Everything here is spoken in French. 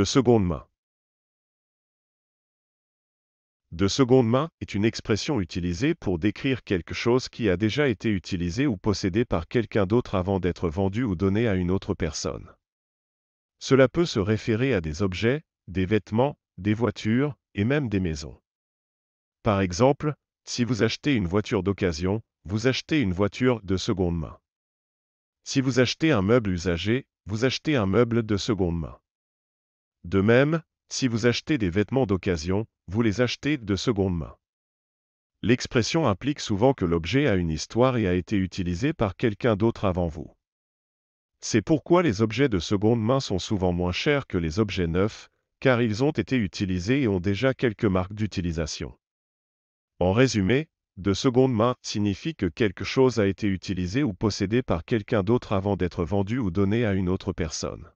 De seconde main. De seconde main est une expression utilisée pour décrire quelque chose qui a déjà été utilisé ou possédé par quelqu'un d'autre avant d'être vendu ou donné à une autre personne. Cela peut se référer à des objets, des vêtements, des voitures et même des maisons. Par exemple, si vous achetez une voiture d'occasion, vous achetez une voiture de seconde main. Si vous achetez un meuble usagé, vous achetez un meuble de seconde main. De même, si vous achetez des vêtements d'occasion, vous les achetez de seconde main. L'expression implique souvent que l'objet a une histoire et a été utilisé par quelqu'un d'autre avant vous. C'est pourquoi les objets de seconde main sont souvent moins chers que les objets neufs, car ils ont été utilisés et ont déjà quelques marques d'utilisation. En résumé, de seconde main signifie que quelque chose a été utilisé ou possédé par quelqu'un d'autre avant d'être vendu ou donné à une autre personne.